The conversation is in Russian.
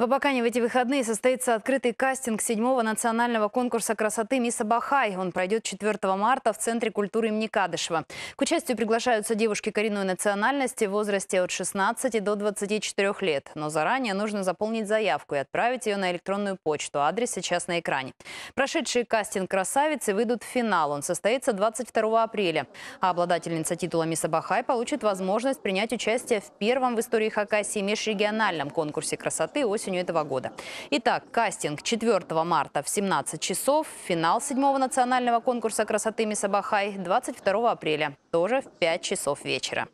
В Абакане в эти выходные состоится открытый кастинг седьмого национального конкурса красоты «Мисс Абахай». Он пройдет 4 марта в Центре культуры имени Кадышева. К участию приглашаются девушки коренной национальности в возрасте от 16 до 24 лет. Но заранее нужно заполнить заявку и отправить ее на электронную почту. Адрес сейчас на экране. Прошедшие кастинг красавицы выйдут в финал. Он состоится 22 апреля. А обладательница титула «Мисс Абахай» получит возможность принять участие в первом в истории Хакасии межрегиональном конкурсе красоты осенью осенью этого года. Итак, кастинг 4 марта в 17 часов, финал 7 национального конкурса красоты Мисабахай 22 апреля, тоже в 5 часов вечера.